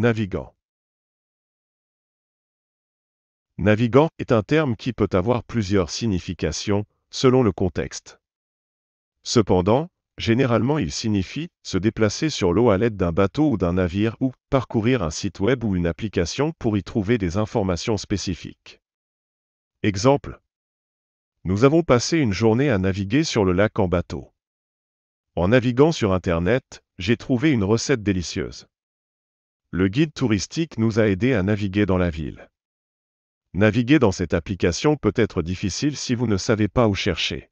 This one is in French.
Navigant. Navigant est un terme qui peut avoir plusieurs significations, selon le contexte. Cependant, généralement il signifie se déplacer sur l'eau à l'aide d'un bateau ou d'un navire ou parcourir un site web ou une application pour y trouver des informations spécifiques. Exemple. Nous avons passé une journée à naviguer sur le lac en bateau. En naviguant sur Internet, j'ai trouvé une recette délicieuse. Le guide touristique nous a aidés à naviguer dans la ville. Naviguer dans cette application peut être difficile si vous ne savez pas où chercher.